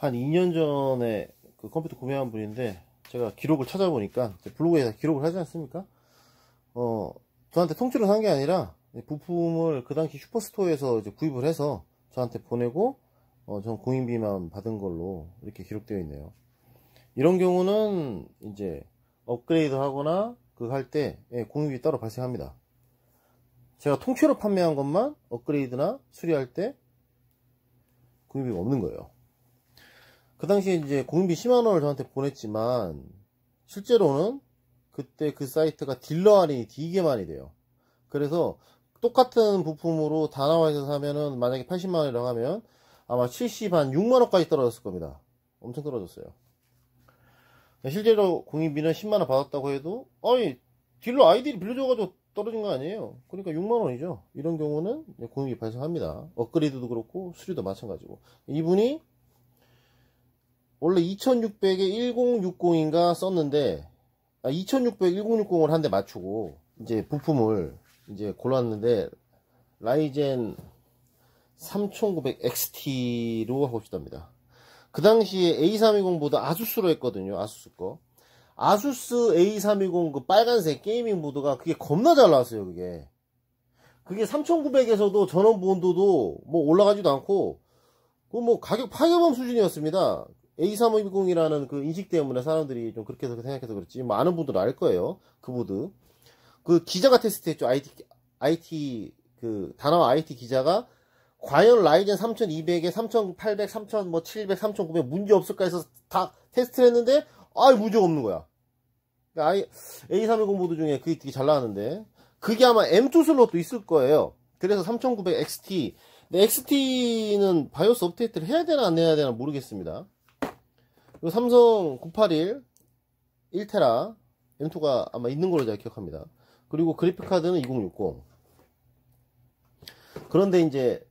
한 2년 전에 그 컴퓨터 구매한 분인데 제가 기록을 찾아보니까 블로그에 기록을 하지 않습니까? 어 저한테 통째로 산 게 아니라 부품을 그 당시 슈퍼스토어에서 구입을 해서 저한테 보내고 어, 전 공인비만 받은 걸로 이렇게 기록되어 있네요. 이런 경우는 이제 업그레이드 하거나 그 할때 예, 공인비 따로 발생합니다. 제가 통째로 판매한 것만 업그레이드나 수리할 때 공인비가 없는 거예요. 그 당시에 이제 공비 10만 원을 저한테 보냈지만 실제로는 그때 그 사이트가 딜러 할인이 되게 많이 돼요. 그래서 똑같은 부품으로 다나와에서 사면은 만약에 80만 원이라고 하면 아마 70한 6만 원까지 떨어졌을 겁니다. 엄청 떨어졌어요. 실제로 공인비는 10만 원 받았다고 해도 아니 딜러 아이디를 빌려줘가지고 떨어진 거 아니에요. 그러니까 6만 원이죠. 이런 경우는 공인비 발생합니다. 업그레이드도 그렇고 수리도 마찬가지고 이분이 원래 2600에 1060인가 썼는데 아, 2600, 1060을 한 대 맞추고 이제 부품을 이제 골랐는데 라이젠 3900XT로 하고 싶답니다. 그 당시에 A320보다 아수스로 했거든요. 아수스 거. 아수스 A320 그 빨간색 게이밍 보드가 그게 겁나 잘 나왔어요. 그게. 그게 3900에서도 전원 보온도도 뭐 올라가지도 않고 그 뭐 가격 파괴범 수준이었습니다. A320이라는 그 인식 때문에 사람들이 좀 그렇게 생각해서 그렇지 뭐 아는 분들은 알 거예요 그 보드 그 기자가 테스트했죠 IT, IT 그 단어와 IT 기자가 과연 라이젠 3200에 3800, 3700, 3900 문제 없을까 해서 다 테스트를 했는데 아 문제가 없는 거야 그러니까 A310 모드 중에 그게 되게 잘 나왔는데 그게 아마 M2 슬롯도 있을 거예요 그래서 3900 XT 근데 XT는 바이오스 업데이트를 해야 되나 안 해야 되나 모르겠습니다 이 삼성 981 1테라 M2가 아마 있는 걸로 제가 기억합니다. 그리고 그래픽카드는 2060. 그런데 이제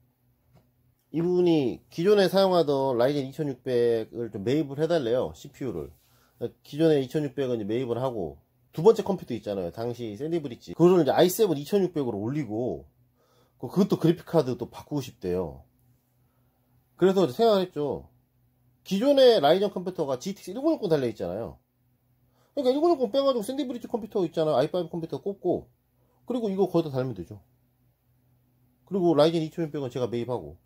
이분이 기존에 사용하던 라이젠 2600을 좀 매입을 해달래요. CPU를. 기존에 2600은 매입을 하고 두 번째 컴퓨터 있잖아요. 당시 샌디브릿지. 그거를 이제 i7 2600으로 올리고 그것도 그래픽카드 도 바꾸고 싶대요. 그래서 생각했죠. 기존의 라이젠 컴퓨터가 GTX 1060 달려있잖아요. 그러니까 1060 빼가지고 샌디브리지 컴퓨터 있잖아. i5 컴퓨터 꽂고 그리고 이거 거의 다 달면 되죠. 그리고 라이젠 2600은 제가 매입하고.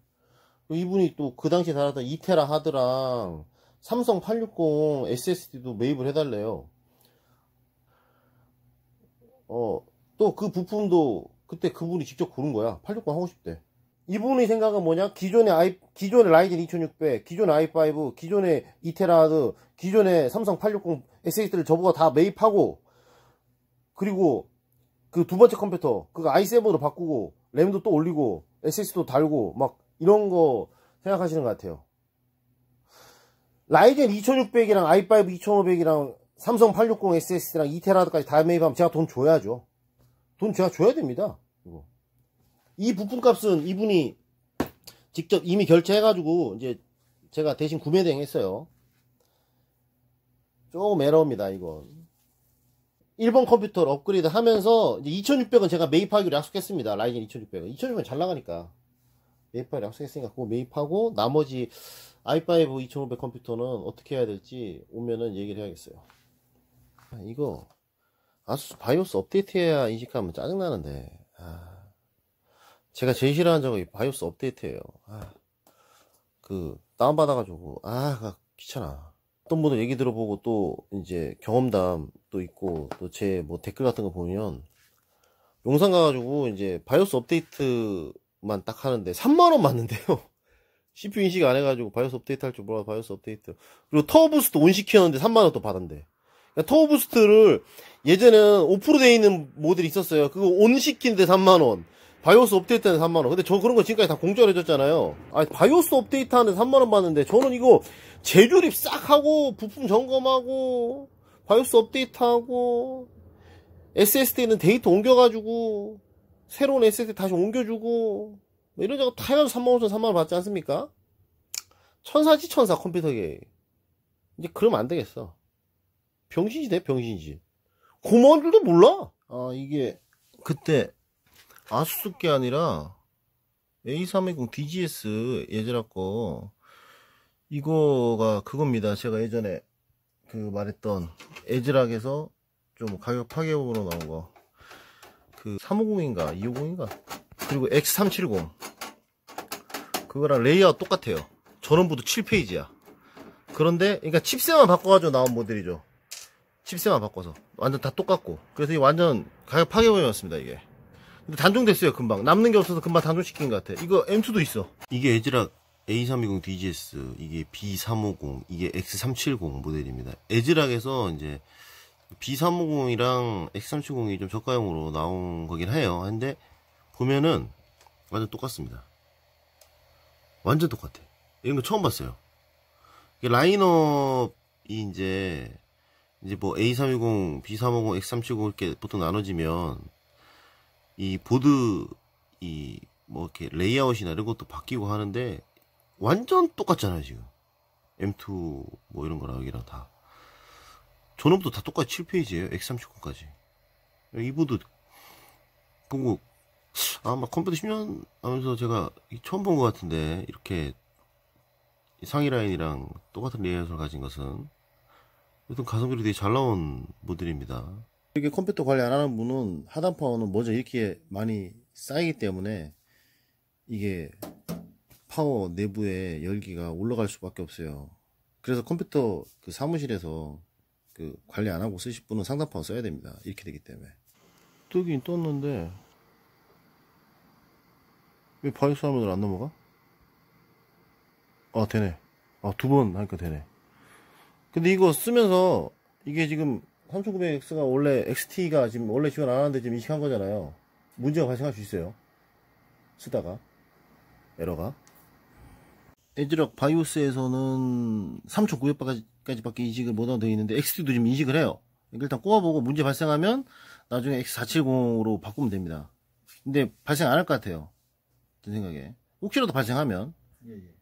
이분이 또 그 당시에 달았던 이테라 하드랑 삼성 860 SSD도 매입을 해달래요. 어, 또 그 부품도 그때 그분이 직접 고른 거야. 860 하고 싶대. 이분의 생각은 뭐냐? 기존의 아이, 기존의 라이젠 2600, 기존의 i5, 기존의 이테라드, 기존의 삼성 860 SSD를 저보다 다 매입하고, 그리고 그 두 번째 컴퓨터, 그거 i7로 바꾸고, 램도 또 올리고, SSD도 달고, 막 이런 거 생각하시는 것 같아요. 라이젠 2600이랑 i5 2500이랑 삼성 860 SSD랑 이테라드까지 다 매입하면 제가 돈 줘야죠. 돈 제가 줘야 됩니다. 이 부품값은 이분이 직접 이미 결제해가지고 이제 제가 대신 구매 대행했어요. 조금 에러입니다 이건. 1번 컴퓨터를 업그레이드 하면서 이제 2600은 제가 매입하기로 약속했습니다. 라이젠 2600은. 2600은 잘 나가니까. 매입하기로 약속했으니까 그거 매입하고 나머지 i5 2500 컴퓨터는 어떻게 해야 될지 오면은 얘기를 해야겠어요. 아, 이거 아수스 바이오스 업데이트해야 인식하면 짜증나는데. 아... 제가 제일 싫어하는 작업이 바이오스 업데이트예요. 아, 그 다운 받아가지고 아, 아 귀찮아. 어떤 분들 얘기 들어보고 또 이제 경험담 도 있고 또 제 뭐 댓글 같은 거 보면 용산 가가지고 이제 바이오스 업데이트만 딱 하는데 3만 원 맞는데요. CPU 인식 안 해가지고 바이오스 업데이트 할 줄 몰라 바이오스 업데이트 그리고 터보 부스트 온 시키는데 3만원 또받은데 그러니까 터보 부스트를 예전에는 오프로 되 있는 모델이 있었어요 그거 온 시키는데 3만원 바이오스 업데이트는 3만원 근데 저 그런 거 지금까지 다 공짜로 해줬잖아요 아 바이오스 업데이트하는 3만원 받는데 저는 이거 재조립 싹 하고 부품 점검하고 바이오스 업데이트하고 SSD는 데이터 옮겨가지고 새로운 SSD 다시 옮겨주고 뭐 이런 작업 다 해가지고 3만원 3만원 받지 않습니까? 천사지 천사 컴퓨터계 이제 그러면 안 되겠어 병신이 돼 병신이지 고마운줄도 몰라 아 이게 그때 아수스 게 아니라 A320 DGS 예제라 거 이거가 그겁니다. 제가 예전에 그 말했던 에즈락에서 좀 가격 파괴으로 나온 거. 그 350인가 250인가 그리고 X370 그거랑 레이아웃 똑같아요. 전원부도 7페이지야. 그런데 그러니까 칩셋만 바꿔가지고 나온 모델이죠. 칩셋만 바꿔서 완전 다 똑같고 그래서 이 완전 가격 파괴범이었습니다 이게. 근데 단종됐어요 금방 남는 게 없어서 금방 단종시킨 것 같아 이거 M2도 있어 이게 에즈락 A320 DGS 이게 B350 이게 X370 모델입니다 에즈락에서 이제 B350이랑 X370이 좀 저가형으로 나온 거긴 해요 근데 보면은 완전 똑같습니다 완전 똑같아 이런 거 처음 봤어요 라인업이 이제 이제 뭐 A320, B350, X370 이렇게 보통 나눠지면 이 보드 이 뭐 이렇게 레이아웃이나 이런 것도 바뀌고 하는데 완전 똑같잖아요 지금 M2 뭐 이런 거랑 여기랑 다 전원부터 다 똑같이 7페이지예요 X39까지 이 보드 보고 아마 컴퓨터 10년 하면서 제가 처음 본 것 같은데 이렇게 상위 라인이랑 똑같은 레이아웃을 가진 것은 여튼 가성비로 되게 잘 나온 모델입니다 이렇게 컴퓨터 관리 안 하는 분은 하단 파워는 먼저 이렇게 많이 쌓이기 때문에 이게 파워 내부에 열기가 올라갈 수밖에 없어요. 그래서 컴퓨터 그 사무실에서 그 관리 안 하고 쓰실 분은 상단 파워 써야 됩니다. 이렇게 되기 때문에 뜨긴 떴는데 왜 바이오스 화면을 안 넘어가? 아 되네. 아 두번 하니까 되네. 근데 이거 쓰면서 이게 지금 3900X가 원래 XT가 지금 원래 지원 안 하는데 지금 이식한 거잖아요. 문제가 발생할 수 있어요. 쓰다가 에러가 에즈럭 바이오스에서는 3 9 0 0까지밖에인식을 못하고 되어 있는데 XT도 지금 인식을 해요. 그러니까 일단 꼽아보고 문제 발생하면 나중에 X470으로 바꾸면 됩니다. 근데 발생 안 할 것 같아요. 제 생각에. 혹시라도 발생하면 예, 예.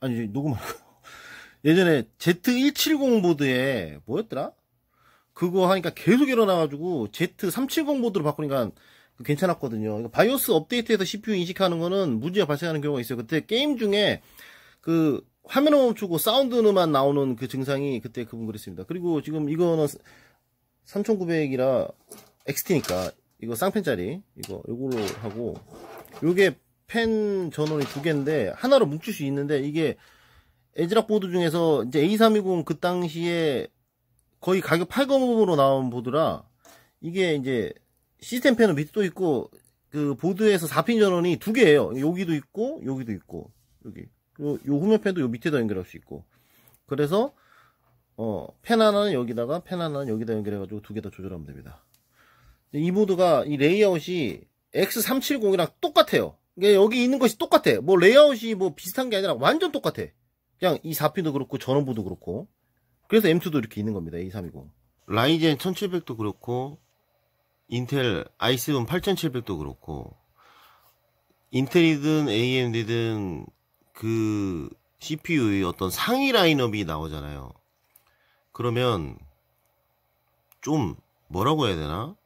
아니 녹음하고 예전에 Z170 보드에 뭐였더라? 그거 하니까 계속 일어나가지고 Z370 모드로 바꾸니까 그 괜찮았거든요. 바이오스 업데이트에서 CPU 인식하는 거는 문제가 발생하는 경우가 있어요. 그때 게임 중에 그 화면을 멈추고 사운드만 나오는 그 증상이 그때 그분 그랬습니다. 그리고 지금 이거는 3900이라 XT니까 이거 쌍펜짜리 이거 요걸로 하고 요게 펜 전원이 두 개인데 하나로 뭉칠 수 있는데 이게 에즈락 보드 중에서 이제 A320 그 당시에 거의 가격 8검으로 나온 보드라 이게 이제 시스템 패널 밑도 있고 그 보드에서 4핀 전원이 두 개예요. 여기도 있고 여기도 있고 여기 요, 요 후면팬도 요 밑에다 연결할 수 있고 그래서 어, 펜 하나는 여기다가 펜 하나는 여기다 연결해가지고 두 개 다 조절하면 됩니다. 이보드가이 레이아웃이 X370이랑 똑같아요. 이게 그러니까 여기 있는 것이 똑같아. 뭐 레이아웃이 뭐 비슷한 게 아니라 완전 똑같아. 그냥 이 4핀도 그렇고 전원부도 그렇고 그래서 M2도 이렇게 있는 겁니다. A320. 라이젠 1700도 그렇고 인텔 i7 8700도 그렇고 인텔이든 AMD든 그 CPU의 어떤 상위 라인업이 나오잖아요. 그러면 좀 뭐라고 해야 되나?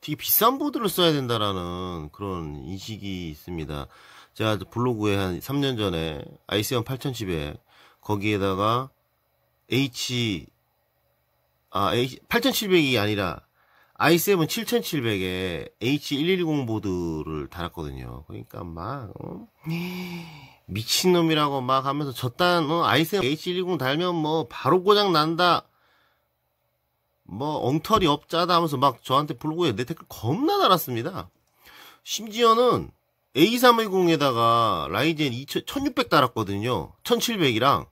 되게 비싼 보드를 써야 된다라는 그런 인식이 있습니다. 제가 블로그에 한 3년 전에 i7 8700 거기에다가 H 아 H 8700이 아니라 i7 7700에 H110 보드를 달았거든요. 그러니까 막 어? 미친놈이라고 막 하면서 저딴 어, i7 H110 달면 뭐 바로 고장 난다. 뭐 엉터리 업자다 하면서 막 저한테 불고, 그에내 댓글 겁나 달았습니다. 심지어는 A310에다가 라이젠 2600 달았거든요. 1700이랑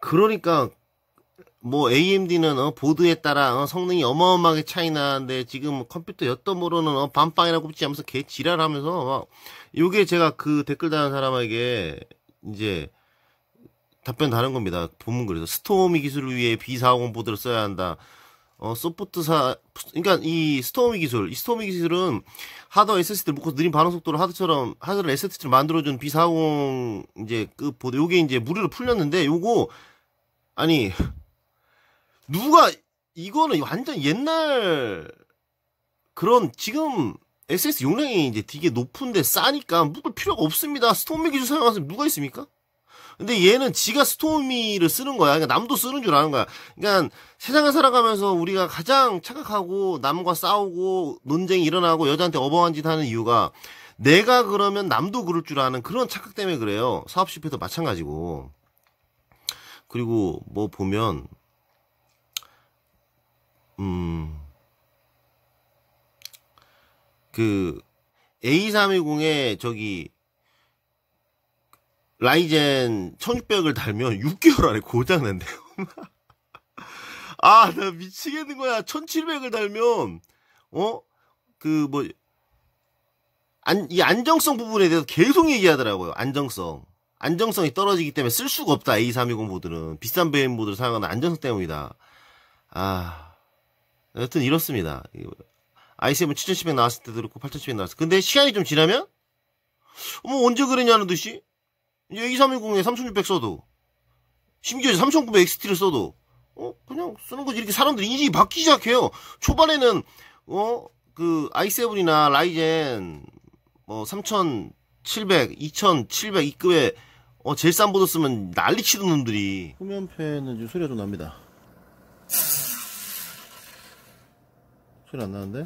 그러니까 뭐 AMD는 어, 보드에 따라 어, 성능이 어마어마하게 차이 나는데 지금 컴퓨터 엿더모로는 어, 반빵이나 꼽지 않으면서 개 지랄하면서 막 요게 제가 그 댓글 다는 사람에게 이제 답변 다른 겁니다. 보문 그래서 스토미 기술을 위해 B450 보드를 써야 한다. 어, 소프트사, 그니까 이 스토미 기술, 이 스토미 기술은 하더 SSD를 묶어서 느린 반응 속도로 하드처럼, 하드를 SSD를 만들어준 B450 이제 그 보드, 요게 이제 무료로 풀렸는데 요거, 아니, 누가 이거는 완전 옛날 그런 지금 SS 용량이 이제 되게 높은데 싸니까 묶을 필요가 없습니다. 스톰미 기술 사용하면 누가 있습니까? 근데 얘는 지가 스톰미를 쓰는 거야. 그러니까 남도 쓰는 줄 아는 거야. 그러니까 세상을 살아가면서 우리가 가장 착각하고 남과 싸우고 논쟁이 일어나고 여자한테 어버한 짓 하는 이유가 내가 그러면 남도 그럴 줄 아는 그런 착각 때문에 그래요. 사업 실패도 마찬가지고. 그리고 뭐 보면 음, 그, A320에 저기, 라이젠 1600을 달면 6개월 안에 고장난대요. 아, 나 미치겠는 거야. 1700을 달면, 어? 그, 뭐, 안, 이 안정성 부분에 대해서 계속 얘기하더라고요. 안정성. 안정성이 떨어지기 때문에 쓸 수가 없다. A320 모드는. 비싼 베인 모드를 사용하는 안정성 때문이다. 아. 여튼 이렇습니다. i7 7700 나왔을 때도 그렇고 8700 나왔을 때. 근데 시간이 좀 지나면 뭐 언제 그랬냐는 듯이 이제 2310에 3600 써도 심지어 3900 XT를 써도 어 그냥 쓰는 거지 이렇게 사람들이 인식이 바뀌기 시작해요. 초반에는 어 그 i7이나 라이젠 뭐 3700, 2700 이급에 어 제일 싼 보드 쓰면 난리 치던 놈들이 후면팬은 소리가 좀 납니다. 소리 안 나는데?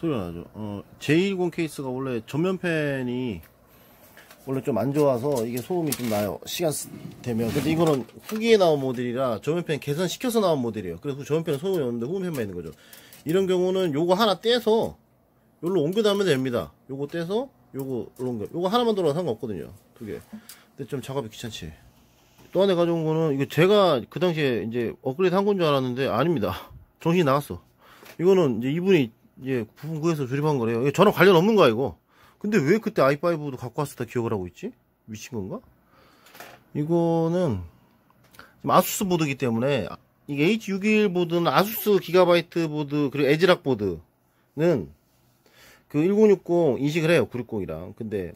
소리가 나죠. 어, J10 케이스가 원래 전면 팬이 원래 좀 안 좋아서 이게 소음이 좀 나요. 시간 되면. 근데 이거는 후기에 나온 모델이라 전면팬 개선시켜서 나온 모델이에요. 그래서 전면팬은 소음이 없는데 후면팬만 있는 거죠. 이런 경우는 요거 하나 떼서 요로 옮겨다면 됩니다. 요거 떼서 요거 이런 거. 요거 하나만 들어가 상관없거든요. 두 개. 근데 좀 작업이 귀찮지. 또 안에 가져온 거는 이거 제가 그 당시에 이제 업그레이드 한 건 줄 알았는데 아닙니다. 정신이 나갔어. 이거는 이제 이분이 이제 부품 구해서 조립한 거래요. 이거 저랑 관련 없는 거야 이거. 근데 왜 그때 i5도 갖고 왔었다 기억을 하고 있지? 미친 건가? 이거는 아수스 보드이기 때문에 이게 h 6 1 보드는 아수스 기가바이트 보드 그리고 에지락 보드는 그 1060 인식을 해요 960이랑 근데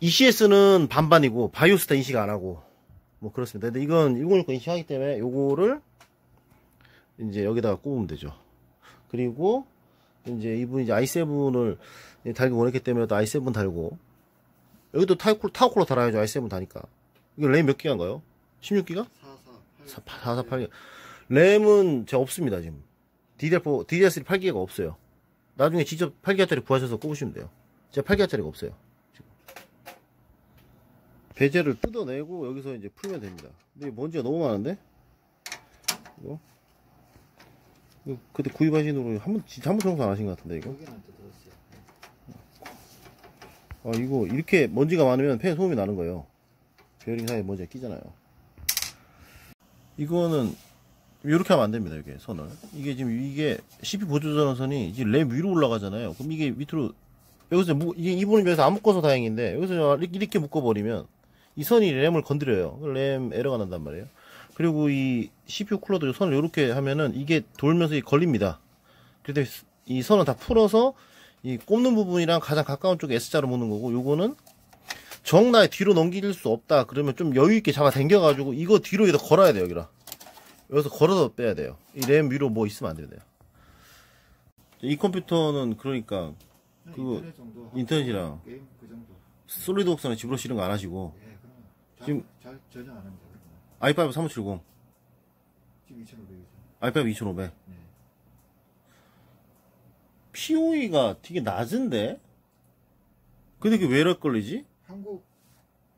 ECS는 반반이고 바이오스타 인식 안 하고 뭐 그렇습니다. 근데 이건 1060 인식하기 때문에 요거를 이제 여기다가 꼽으면 되죠. 그리고 이제 이분이 제 i7을 달기 원했기 때문에 또 i7 달고 여기도 타우콜, 타우콜로 달아야죠. i7 다니까. 이거 램 몇 기가인가요? 16기가? 448. 4 4 램은 제가 없습니다, 지금. DDR4, DDR3 8기가 없어요. 나중에 직접 8기가짜리 구하셔서 꼽으시면 돼요. 제가 8기가짜리가 없어요. 베젤을 뜯어내고 여기서 이제 풀면 됩니다 근데 먼지가 너무 많은데 이거, 이거 그때 구입하신 후로 한번 진짜 한번 청소 안 하신 것 같은데 이거 아 이거 이렇게 먼지가 많으면 팬 소음이 나는 거예요 베어링 사이에 먼지가 끼잖아요 이거는 이렇게 하면 안 됩니다 이게 선을 이게 지금 이게 CP 보조전선이 지금 램 위로 올라가잖아요 그럼 이게 밑으로 여기서 이게 이분은 여기서 안 묶어서 다행인데 여기서 이렇게 묶어버리면 이 선이 램을 건드려요. 그 램 에러가 난단 말이에요. 그리고 이 CPU 쿨러도 선을 이렇게 하면은 이게 돌면서 걸립니다. 그래서 이 선은 다 풀어서 이 꼽는 부분이랑 가장 가까운 쪽에 S자로 묶는 거고 요거는 정나에 뒤로 넘길 수 없다 그러면 좀 여유 있게 잡아 당겨 가지고 이거 뒤로 여기다 걸어야 돼요 여기라 여기서 걸어서 빼야 돼요 이 램 위로 뭐 있으면 안 돼요 이 컴퓨터는 그러니까 네, 그 인터넷 이랑 그 솔리드웍스나 집으로 실은 거 안 하시고 예. 지금 잘 저장 안 합니다. 이5 3570. 지금 2,500이죠. i5 2,500. 네. POE가 되게 낮은데? 근데 그게 왜 렉걸리지? 한국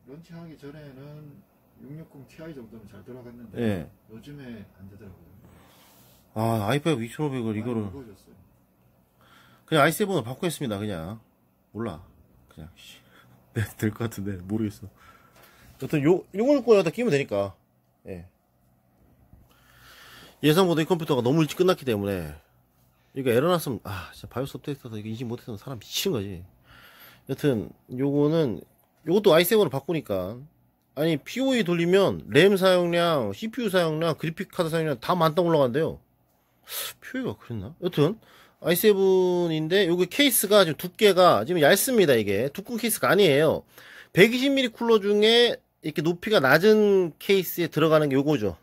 런칭하기 전에는 660 Ti 정도는 잘 돌아갔는데 네. 요즘에 안 되더라고요. 아, 아이5 2500을 이거를 그냥 i7을 바꾸겠습니다. 그냥 몰라. 그냥 씨. 네, 될것 같은데 모르겠어. 여튼 요, 요걸 거에다 끼면 되니까. 예. 예상보다 이 컴퓨터가 너무 일찍 끝났기 때문에 이거 에러 났으면 아 진짜 바이오스 업데이트해서 이거 인식 못했으면 사람 미친 거지 여튼 요거는 요것도 i7으로 바꾸니까 아니 POE 돌리면 램 사용량 CPU 사용량 그래픽카드 사용량 다 만땅 올라간대요 POE가 그랬나? 여튼 i7인데 요게 케이스가 지금 두께가 지금 얇습니다 이게 두꺼운 케이스가 아니에요 120mm 쿨러 중에 이렇게 높이가 낮은 케이스에 들어가는 게 요거죠.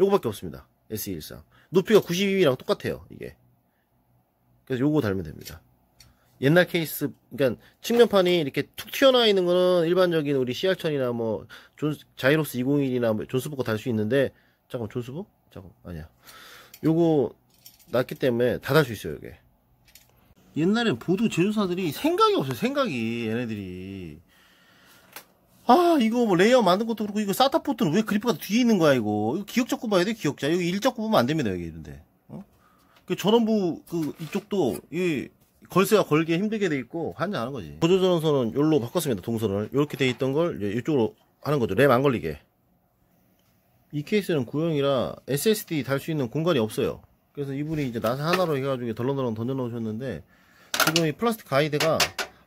요거밖에 없습니다. SE13. 높이가 92mm랑 똑같아요. 이게. 그래서 요거 달면 됩니다. 옛날 케이스, 그러니까 측면판이 이렇게 툭 튀어나와 있는 거는 일반적인 우리 CR1000이나 뭐 존, 자이로스 201이나 뭐존스북거달수 있는데 잠깐 존스북 잠깐 아니야. 요거 낮기 때문에 닫을 수 있어요, 이게. 옛날엔 보드 제조사들이 생각이 없어요, 생각이. 얘네들이. 아 이거 뭐 레이어 만든 것도 그렇고 이거 사타 포트는 왜 그래픽카드 뒤에 있는 거야 이거 이거 기억자 꼽아야 돼 기억자 이거 일자 꼽으면 안 됩니다 여기 있는데 어? 그 전원부 그 이쪽도 이 걸쇠가 걸기 힘들게 돼 있고 한장하는 거지 보조 전원선은 요로 바꿨습니다 동선을 이렇게 돼 있던 걸 이쪽으로 하는 거죠 램안 걸리게 이 케이스는 구형이라 SSD 달 수 있는 공간이 없어요 그래서 이분이 이제 나사 하나로 해가지고 덜렁덜렁 던져 놓으셨는데 지금 이 플라스틱 가이드가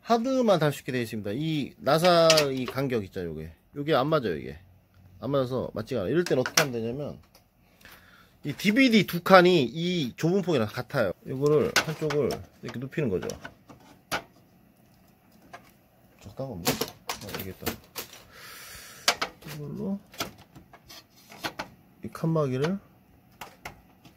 하드만 답쉽게 되어 있습니다 이 나사 이 간격 있죠아요게 요게 안 맞아요 이게 안 맞아서 맞지가 않아요 이럴 땐 어떻게 하면 되냐면 이 DVD 두 칸이 이 좁은 폭이랑 같아요 이거를 한쪽을 이렇게 눕히는 거죠 적당한 건데? 아, 이겠다 이걸로 이 칸막이를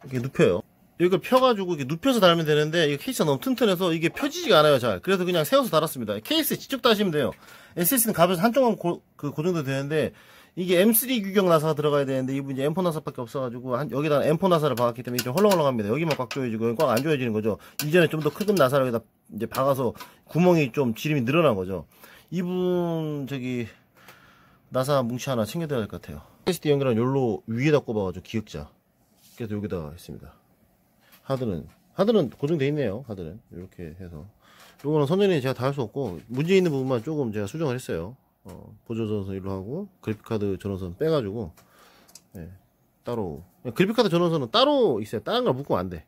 이렇게 눕혀요 이걸 펴가지고 이게 렇 눕혀서 달면 되는데 이 케이스가 너무 튼튼해서 이게 펴지지가 않아요 잘 그래서 그냥 세워서 달았습니다 케이스 직접 다시면 돼요 SS는 가벼워서 한쪽만 고, 그 고정도 되는데 이게 M3 규격 나사가 들어가야 되는데 이분이 M4 나사밖에 없어가지고 한, 여기다 M4 나사를 박았기 때문에 이렇 헐렁헐렁합니다 여기만 꽉 조여지고 꽉 안 조여지는 거죠 이전에 좀 더크급 나사를 여기다 이제 박아서 구멍이 좀 지름이 늘어난 거죠 이분 저기 나사 뭉치 하나 챙겨드려야 될 것 같아요. 테스 연결한 열로 위에다 꼽아가지고 기역자. 그래서 여기다 했습니다. 하드는 하드는 고정돼 있네요 하드는 이렇게 해서 이거는 선전이 제가 다 할 수 없고 문제 있는 부분만 조금 제가 수정을 했어요 어, 보조전선 일로 하고 그래픽카드 전원선 빼가지고 예, 따로 그래픽카드 전원선은 따로 있어요 다른 걸 묶으면 안돼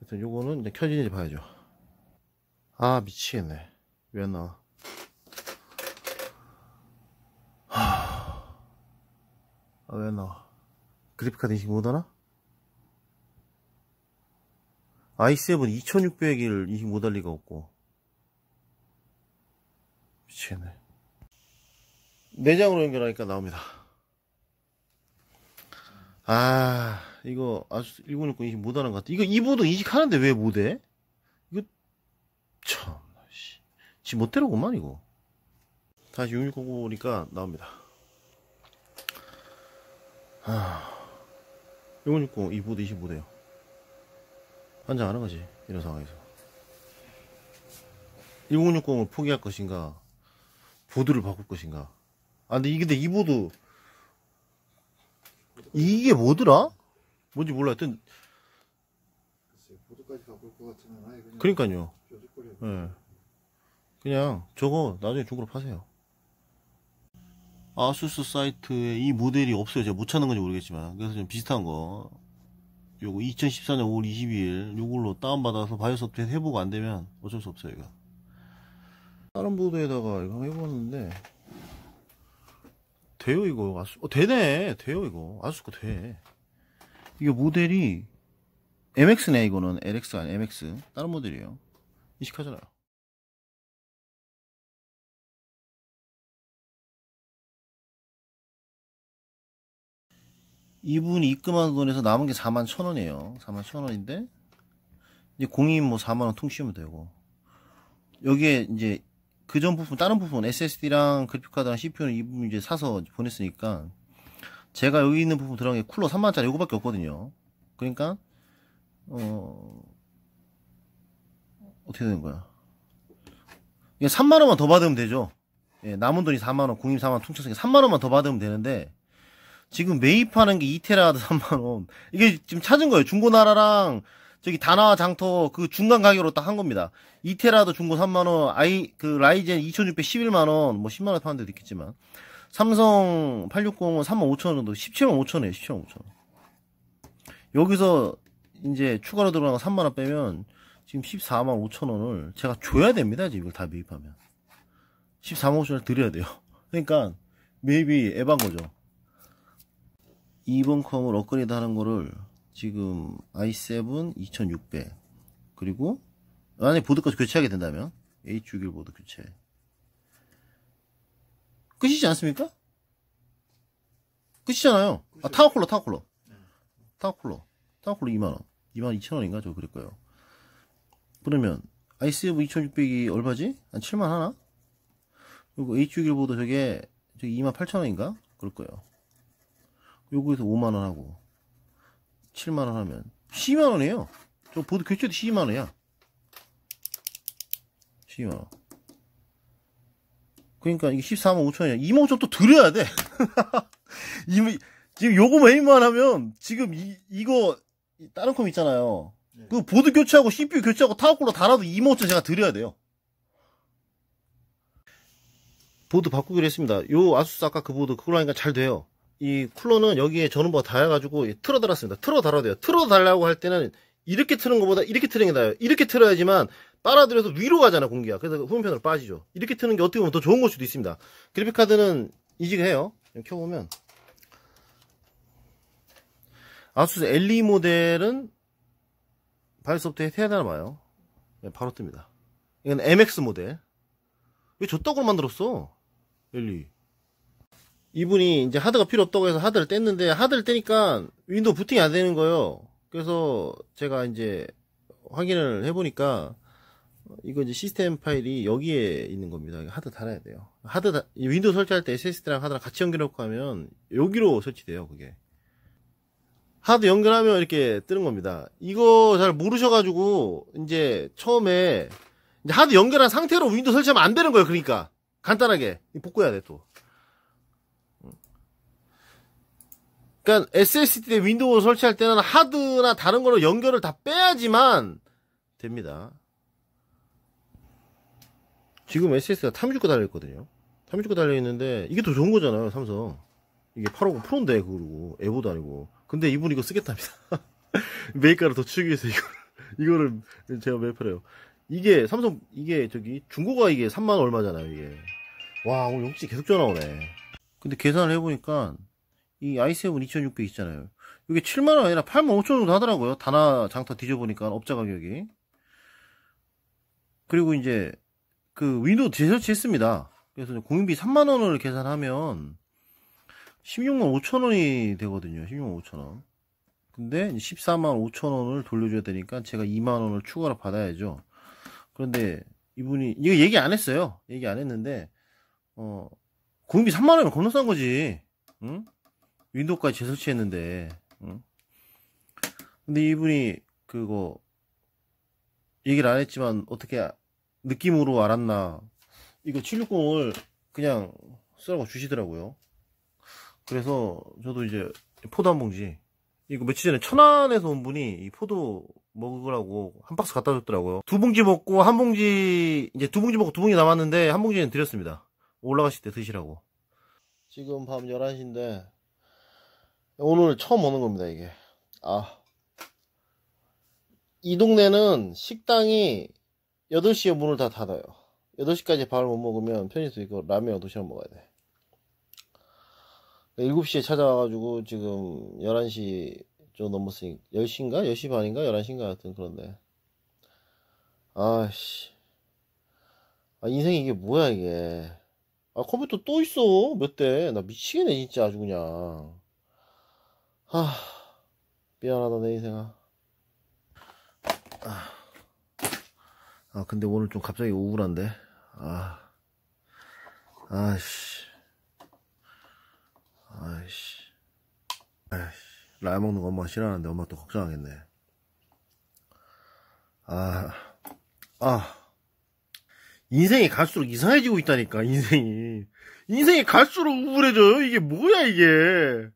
하여튼 요거는 이제 켜지는지 봐야죠 아 미치겠네 왜안 나와 아왜 안 나와 그래픽카드 인식 못하나? i7 2600을 이 못할 리가 없고 미치겠네 내장으로 연결하니까 나옵니다 아 이거 아주 1960 인식 못하는 것 같아 이거 이 보드 인식하는데 왜 못해? 이거 참 씨. 지금 못대로구만 이거 다시 660 보니까 나옵니다 아, 660이 보드 인식 못해요 환장하는 거지 이런 상황에서 1060을 포기할 것인가 보드를 바꿀 것인가 아 근데 근데 이 보드 이게 뭐더라? 뭔지 몰라 하여튼 그러니까요 네. 그냥 저거 나중에 중고로 파세요 아수스 사이트에 이 모델이 없어요 제가 못 찾는 건지 모르겠지만 그래서 좀 비슷한 거 요거 2014년 5월 22일 요걸로 다운받아서 바이오소프트에 해보고 안되면 어쩔 수 없어요 이거 다른 보드에다가 이거 해봤는데 돼요 이거 아수 어, 되네 돼요 이거 아수코 돼 이게 모델이 MX네 이거는 LX 아니 MX 다른 모델이에요 이식하잖아요 이분이 입금한 돈에서 남은 게 4만 천 원이에요. 4만 천 원인데 이제 공인 뭐 4만 원 통시면 되고 여기에 이제 그전 부분 다른 부분 SSD랑 그래픽카드랑 CPU는 이분 이제 사서 보냈으니까 제가 여기 있는 부분 들어간 게 쿨러 3만 원짜리 이거밖에 없거든요. 그러니까 어 어떻게 되는 거야? 이게 3만 원만 더 받으면 되죠. 예, 남은 돈이 4만 원, 공인 4만 원, 통치해서 3만 원만 더 받으면 되는데 지금 매입하는 게 2테라 3만원. 이게 지금 찾은 거예요. 중고나라랑 저기 다나와 장터 그 중간 가격으로 딱 한 겁니다. 2테라도 중고 3만원, 아이, 그 라이젠 2 6 11만원, 뭐 10만원 파는 데도 있겠지만. 삼성 860은 3만 5천원도 정 17만 5천원이에요. 17만 5천원. 여기서 이제 추가로 들어간 3만원 빼면 지금 14만 5천원을 제가 줘야 됩니다. 지금 이걸 다 매입하면. 14만 5천원을 드려야 돼요. 그러니까 매입이 에반 거죠. 2번 컴을 업그레이드 하는 거를 지금 i7 2600 그리고 만약에 보드까지 교체하게 된다면 H61 보드 교체 끝이지 않습니까? 끝이잖아요 아 타워콜러 타워콜러 타워콜러 타워콜러 2만원 2만 2천원인가 저 그럴 거예요 그러면 i7 2600이 얼마지? 한 7만 하나? 그리고 H61 보드 저게 저 2만 8천원인가? 그럴 거예요 요거에서 5만원 하고 7만원 하면 1 0만원이에요저 보드 교체도 1 0만원이야1 0만원 그러니까 이게 14만 5천원이야 2만 5천 또 드려야 돼 이미 지금 요거 메인만 하면 지금 이, 이거 다른 컴 있잖아요 네. 그 보드 교체하고 CPU 교체하고 타워콜러 달아도 2만 5천 제가 드려야 돼요 보드 바꾸기로 했습니다 요 아수스 아까 그 보드 그걸로 하니까 잘 돼요 이 쿨러는 여기에 전원부 뭐 닿아가지고 틀어 달았습니다. 틀어 달아야 돼요. 틀어 달라고 할 때는 이렇게 트는 것보다 이렇게 트는 게 나아요. 이렇게 틀어야지만 빨아들여서 위로 가잖아 공기가. 그래서 후면편으로 빠지죠. 이렇게 트는 게 어떻게 보면 더 좋은 걸 수도 있습니다. 그래픽카드는 이식해요 켜보면 아수스 엘리 e 모델은 바이 소프트에 태어나 봐요. 네, 바로 뜹니다. 이건 MX 모델. 왜저따구로 만들었어? 엘리. 이분이 이제 하드가 필요 없다고 해서 하드를 뗐는데 하드를 떼니까 윈도우 부팅이 안 되는 거예요. 그래서 제가 이제 확인을 해보니까 이거 이제 시스템 파일이 여기에 있는 겁니다. 하드 달아야 돼요. 하드 다, 윈도우 설치할 때 SSD랑 하드랑 같이 연결해놓고 하면 여기로 설치돼요. 그게 하드 연결하면 이렇게 뜨는 겁니다. 이거 잘 모르셔가지고 이제 처음에 이제 하드 연결한 상태로 윈도우 설치하면 안 되는 거예요. 그러니까 간단하게 복구해야 돼 또. 그러니까 SSD에 윈도우를 설치할 때는 하드나 다른 거로 연결을 다 빼야지만 됩니다. 지금 SS가 d 369 달려있거든요. 369 달려있는데 이게 더 좋은 거잖아요. 삼성. 이게 850 프로인데 그러고 에보도 아니고. 근데 이분 이거 쓰겠답니다. 메이커를 더 치우기 위해서 이거를, 이거를 제가 매입해요. 이게 삼성 이게 저기 중고가 이게 3만 얼마잖아요. 이게. 와 오늘 용지 계속 전화 오네. 근데 계산을 해보니까 이 아이세븐 2600 있잖아요. 이게 7만원 아니라 8만 5천원 하더라고요. 단화 장터 뒤져보니까 업자 가격이. 그리고 이제 그 윈도우 재설치했습니다. 그래서 공유비 3만원을 계산하면 16만 5천원이 되거든요. 16만 5천원. 근데 14만 5천원을 돌려줘야 되니까 제가 2만원을 추가로 받아야죠. 그런데 이분이 이거 얘기 안 했어요. 얘기 안 했는데 어공유비 3만원이면 건너싼 거지. 응? 윈도우까지 재설치했는데 응? 근데 이분이 그거 얘기를 안 했지만 어떻게 느낌으로 알았나 이거 760을 그냥 쓰라고 주시더라고요 그래서 저도 이제 포도 한 봉지 이거 며칠 전에 천안에서 온 분이 이 포도 먹으라고 한 박스 갖다 줬더라고요 두 봉지 먹고 한 봉지 이제 두 봉지 먹고 두 봉지 남았는데 한 봉지는 드렸습니다 올라가실 때 드시라고 지금 밤 11시인데 오늘 처음 오는 겁니다 이게 아이 동네는 식당이 8시에 문을 다 닫아요 8시까지 밥을 못 먹으면 편의점 이거 라면 8시에 먹어야 돼 7시에 그러니까 찾아와가지고 지금 11시 좀 넘었으니 까 10시인가? 10시 반인가? 11시인가? 하여튼 그런데 아씨 아 인생이 이게 뭐야 이게 아 컴퓨터 또 있어 몇 대 나 미치겠네 진짜 아주 그냥 아 미안하다 내 인생아 아, 아 근데 오늘 좀 갑자기 우울한데 아 아씨 아씨 아씨 라이 먹는 거 엄마가 싫어하는데 엄마 또 걱정하겠네 아 아. 인생이 갈수록 이상해지고 있다니까, 인생이. 인생이 갈수록 우울해져요? 이게 뭐야, 이게.